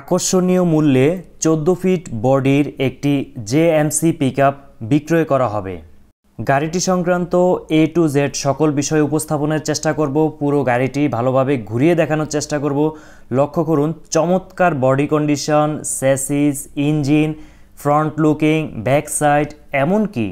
আকর্ষণীয় মূল্যে চোদ্দ ফিট বডির একটি জেএমসি পিক বিক্রয় করা হবে গাড়িটি সংক্রান্ত এ টু জেড সকল বিষয় উপস্থাপনের চেষ্টা করব পুরো গাড়িটি ভালোভাবে ঘুরিয়ে দেখানোর চেষ্টা করব লক্ষ্য করুন চমৎকার body condition chassis engine front looking back side এমনকি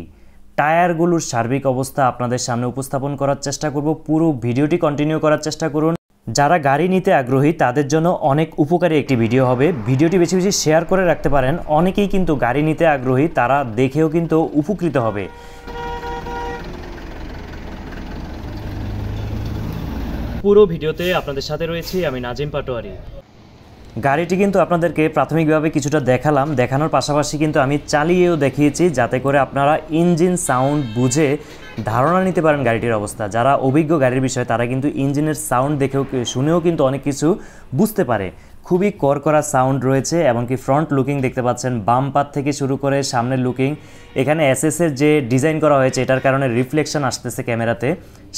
টায়ারগুলোর সার্বিক অবস্থা আপনাদের সামনে উপস্থাপন করার চেষ্টা করব পুরো ভিডিওটি কন্টিনিউ করার চেষ্টা করুন যারা গাড়ি নিতে আগ্রহী তাদের জন্য অনেক উপকারী একটি ভিডিও হবে ভিডিওটি বেশি বেশি শেয়ার করে রাখতে পারেন অনেকেই কিন্তু গাড়ি নিতে আগ্রহী তারা দেখেও কিন্তু উপকৃত হবে পুরো ভিডিওতে আপনাদের সাথে রয়েছি আমি নাজিম পাটোয়ারি গাড়িটি কিন্তু আপনাদেরকে প্রাথমিকভাবে কিছুটা দেখালাম দেখানোর পাশাপাশি কিন্তু আমি চালিয়েও দেখিয়েছি যাতে করে আপনারা ইঞ্জিন সাউন্ড বুঝে ধারণা নিতে পারেন গাড়িটির অবস্থা যারা অভিজ্ঞ গাড়ির বিষয়ে তারা কিন্তু ইঞ্জিনের সাউন্ড দেখেও শুনেও কিন্তু অনেক কিছু বুঝতে পারে খুবই করকরা সাউন্ড রয়েছে এমনকি ফ্রন্ট লুকিং দেখতে পাচ্ছেন বাম পাত থেকে শুরু করে সামনের লুকিং এখানে এসএসের যে ডিজাইন করা হয়েছে এটার কারণে রিফ্লেকশন আসতেছে ক্যামেরাতে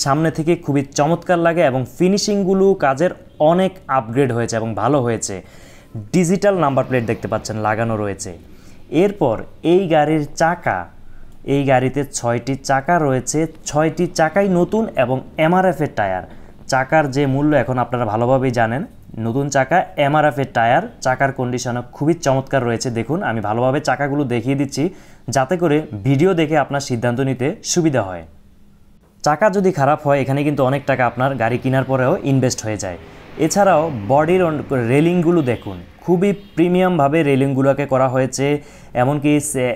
সামনে থেকে খুবই চমৎকার লাগে এবং ফিনিশিংগুলো কাজের অনেক আপগ্রেড হয়েছে এবং ভালো হয়েছে ডিজিটাল নাম্বার প্লেট দেখতে পাচ্ছেন লাগানো রয়েছে এরপর এই গাড়ির চাকা এই গাড়িতে ছয়টি চাকা রয়েছে ছয়টি চাকাই নতুন এবং এমআরএফের টায়ার চাকার যে মূল্য এখন আপনারা ভালোভাবেই জানেন নতুন চাকা এমআরএফের টায়ার চাকার কন্ডিশনও খুবই চমৎকার রয়েছে দেখুন আমি ভালোভাবে চাকাগুলো দেখিয়ে দিচ্ছি যাতে করে ভিডিও দেখে আপনার সিদ্ধান্ত নিতে সুবিধা হয় চাকা যদি খারাপ হয় এখানে কিন্তু অনেক টাকা আপনার গাড়ি কেনার পরেও ইনভেস্ট হয়ে যায় এছাড়াও বডির রেলিংগুলো দেখুন খুবই প্রিমিয়ামভাবে রেলিংগুলোকে করা হয়েছে এমনকি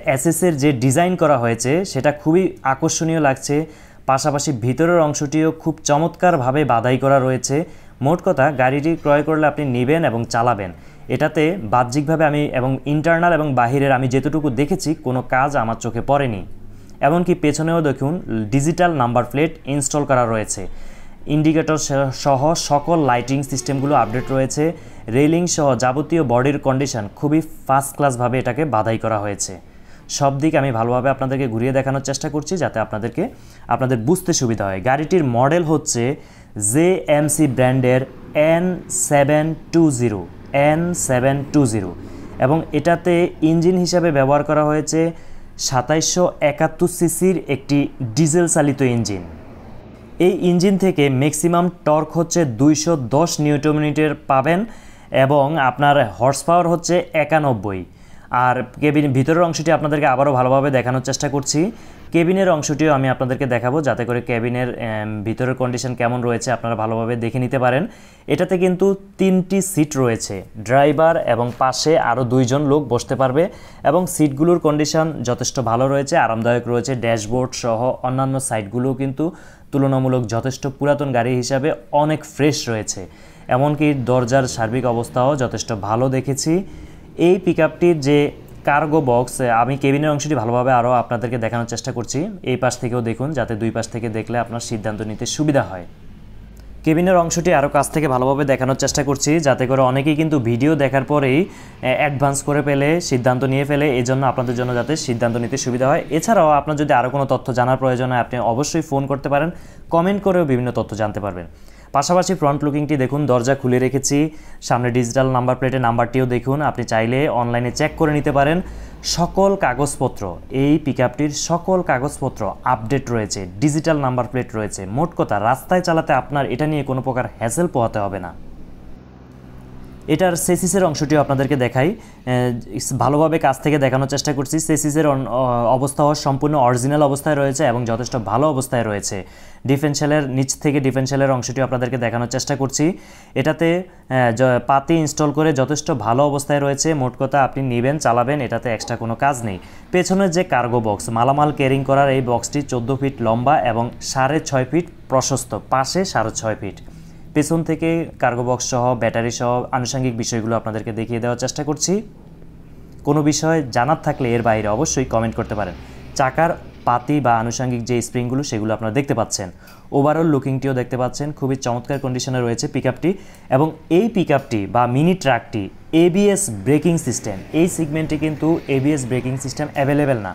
অ্যাসেসের যে ডিজাইন করা হয়েছে সেটা খুবই আকর্ষণীয় লাগছে পাশাপাশি ভিতরের অংশটিও খুব চমৎকারভাবে বাদাই করা রয়েছে মোট কথা গাড়িটি ক্রয় করলে আপনি নেবেন এবং চালাবেন এটাতে বাহ্যিকভাবে আমি এবং ইন্টারনাল এবং বাহিরের আমি যেতটুকু দেখেছি কোনো কাজ আমার চোখে পড়েনি এমনকি পেছনেও দেখুন ডিজিটাল নাম্বার প্লেট ইনস্টল করা রয়েছে ইন্ডিকেটর সহ সকল লাইটিং সিস্টেমগুলো আপডেট রয়েছে রেলিং সহ যাবতীয় বডির কন্ডিশন খুবই ফার্স্ট ক্লাসভাবে এটাকে বাধাই করা হয়েছে সব দিক আমি ভালোভাবে আপনাদেরকে ঘুরিয়ে দেখানোর চেষ্টা করছি যাতে আপনাদেরকে আপনাদের বুঝতে সুবিধা হয় গাড়িটির মডেল হচ্ছে জে এমসি ব্র্যান্ডের N seven two zero N seven two zero এবং এটাতে ইঞ্জিন হিসাবে ব্যবহার করা হয়েছে সাতাইশশো একাত্তর সিসির একটি ডিজেল চালিত ইঞ্জিন এই ইঞ্জিন থেকে ম্যাক্সিমাম টর্ক হচ্ছে দুইশো দশ নিউটোমিনিটের পাবেন এবং আপনার হর্স পাওয়ার হচ্ছে একানব্বই আর কেবিন ভিতরের অংশটি আপনাদেরকে আবারও ভালোভাবে দেখানোর চেষ্টা করছি কেবিনের অংশটিও আমি আপনাদেরকে দেখাবো যাতে করে কেবিনের ভিতরের কন্ডিশন কেমন রয়েছে আপনারা ভালোভাবে দেখে নিতে পারেন এটাতে কিন্তু তিনটি সিট রয়েছে ড্রাইভার এবং পাশে আরও দুইজন লোক বসতে পারবে এবং সিটগুলোর কন্ডিশন যথেষ্ট ভালো রয়েছে আরামদায়ক রয়েছে ড্যাশবোর্ড সহ অন্যান্য সাইটগুলোও কিন্তু তুলনামূলক যথেষ্ট পুরাতন গাড়ি হিসাবে অনেক ফ্রেশ রয়েছে এমনকি দরজার সার্বিক অবস্থাও যথেষ্ট ভালো দেখেছি এই পিক যে কার্গো বক্স আমি কেবিনের অংশটি ভালোভাবে আরও আপনাদেরকে দেখানোর চেষ্টা করছি এই পাশ থেকেও দেখুন যাতে দুই পাশ থেকে দেখলে আপনার সিদ্ধান্ত নিতে সুবিধা হয় কেবিনের অংশটি আরও কাছ থেকে ভালোভাবে দেখানোর চেষ্টা করছি যাতে করে অনেকেই কিন্তু ভিডিও দেখার পরেই অ্যাডভান্স করে পেলে সিদ্ধান্ত নিয়ে ফেলে এই জন্য আপনাদের জন্য যাতে সিদ্ধান্ত নিতে সুবিধা হয় এছাড়াও আপনার যদি আরও কোনো তথ্য জানার প্রয়োজন হয় আপনি অবশ্যই ফোন করতে পারেন কমেন্ট করেও বিভিন্ন তথ্য জানতে পারবেন পাশাপাশি ফ্রন্ট লুকিংটি দেখুন দরজা খুলে রেখেছি সামনে ডিজিটাল নাম্বার প্লেটের নাম্বারটিও দেখুন আপনি চাইলে অনলাইনে চেক করে নিতে পারেন সকল কাগজপত্র এই পিক সকল কাগজপত্র আপডেট রয়েছে ডিজিটাল নাম্বার প্লেট রয়েছে মোট কথা রাস্তায় চালাতে আপনার এটা নিয়ে কোনো প্রকার হ্যাসেল পোহাতে হবে না এটার সেসিসের অংশটিও আপনাদেরকে দেখাই ভালোভাবে কাছ থেকে দেখানোর চেষ্টা করছি সেসিসের অবস্থা সম্পূর্ণ অরিজিনাল অবস্থায় রয়েছে এবং যথেষ্ট ভালো অবস্থায় রয়েছে ডিফেন্সেলের নিচ থেকে ডিফেন্সেলের অংশটিও আপনাদেরকে দেখানোর চেষ্টা করছি এটাতে পাতি ইনস্টল করে যথেষ্ট ভালো অবস্থায় রয়েছে মোট কথা আপনি নেবেন চালাবেন এটাতে এক্সট্রা কোনো কাজ নেই পেছনের যে কার্গো বক্স মালামাল ক্যারিং করার এই বক্সটি চোদ্দো ফিট লম্বা এবং সাড়ে ছয় ফিট প্রশস্ত পাশে সাড়ে ছয় ফিট পেছন থেকে কার্গো বক্স সহ ব্যাটারি সহ আনুষঙ্গিক বিষয়গুলো আপনাদেরকে দেখিয়ে দেওয়ার চেষ্টা করছি কোনো বিষয় জানার থাকলে এর বাইরে অবশ্যই কমেন্ট করতে পারেন চাকার পাতি বা আনুষঙ্গিক যে স্প্রিংগুলো সেগুলো আপনারা দেখতে পাচ্ছেন ওভারঅল লুকিংটিও দেখতে পাচ্ছেন খুবই চমৎকার কন্ডিশনে রয়েছে পিক এবং এই পিক বা মিনি ট্রাকটি এবিএস ব্রেকিং সিস্টেম এই সিগমেন্টে কিন্তু এবিএস ব্রেকিং সিস্টেম অ্যাভেলেবেল না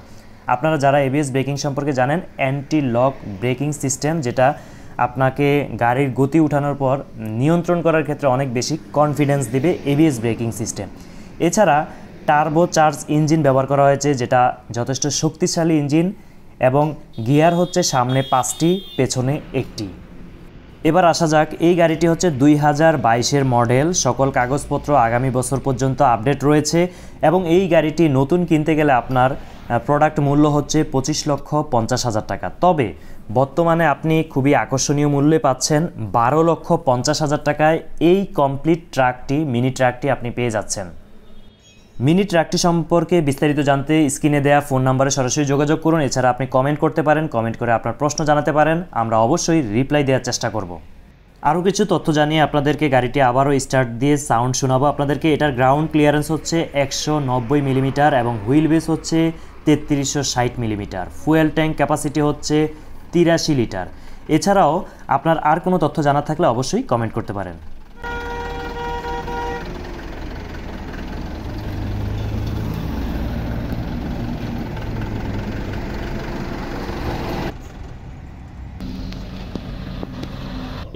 আপনারা যারা এবিএস ব্রেকিং সম্পর্কে জানেন অ্যান্টি লক ব্রেকিং সিস্টেম যেটা আপনাকে গাড়ির গতি উঠানোর পর নিয়ন্ত্রণ করার ক্ষেত্রে অনেক বেশি কনফিডেন্স দেবে এবিএস ব্রেকিং সিস্টেম এছাড়া টার্বো চার্জ ইঞ্জিন ব্যবহার করা হয়েছে যেটা যথেষ্ট শক্তিশালী ইঞ্জিন এবং গিয়ার হচ্ছে সামনে পাঁচটি পেছনে একটি এবার আসা যাক এই গাড়িটি হচ্ছে দুই হাজার বাইশের মডেল সকল কাগজপত্র আগামী বছর পর্যন্ত আপডেট রয়েছে এবং এই গাড়িটি নতুন কিনতে গেলে আপনার প্রোডাক্ট মূল্য হচ্ছে পঁচিশ লক্ষ পঞ্চাশ হাজার টাকা তবে বর্তমানে আপনি খুবই আকর্ষণীয় মূল্যে পাচ্ছেন বারো লক্ষ পঞ্চাশ হাজার টাকায় এই কমপ্লিট ট্রাকটি মিনি ট্রাকটি আপনি পেয়ে যাচ্ছেন মিনি ট্রাকটি সম্পর্কে বিস্তারিত জানতে স্ক্রিনে দেয়া ফোন নাম্বারে সরাসরি যোগাযোগ করুন এছাড়া আপনি কমেন্ট করতে পারেন কমেন্ট করে আপনার প্রশ্ন জানাতে পারেন আমরা অবশ্যই রিপ্লাই দেওয়ার চেষ্টা করব আরও কিছু তথ্য জানিয়ে আপনাদেরকে গাড়িটি আবারও স্টার্ট দিয়ে সাউন্ড শোনাবো আপনাদেরকে এটার গ্রাউন্ড ক্লিয়ারেন্স হচ্ছে একশো নব্বই মিলিমিটার এবং হুইল বেস হচ্ছে তেত্রিশশো ষাট মিলিমিটার ফুয়েল ট্যাঙ্ক ক্যাপাসিটি হচ্ছে তিরাশি লিটার এছাড়াও আপনার আর কোনো তথ্য জানা থাকলে অবশ্যই কমেন্ট করতে পারেন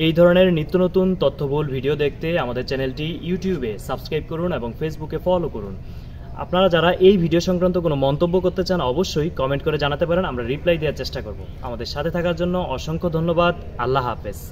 এই ধরনের নিত্য নতুন তথ্যবহুল ভিডিও দেখতে আমাদের চ্যানেলটি ইউটিউবে সাবস্ক্রাইব করুন এবং ফেসবুকে ফলো করুন আপনারা যারা এই ভিডিও সংক্রান্ত কোনো মন্তব্য করতে চান অবশ্যই কমেন্ট করে জানাতে পারেন আমরা রিপ্লাই দেওয়ার চেষ্টা করব আমাদের সাথে থাকার জন্য অসংখ্য ধন্যবাদ আল্লাহ হাফেজ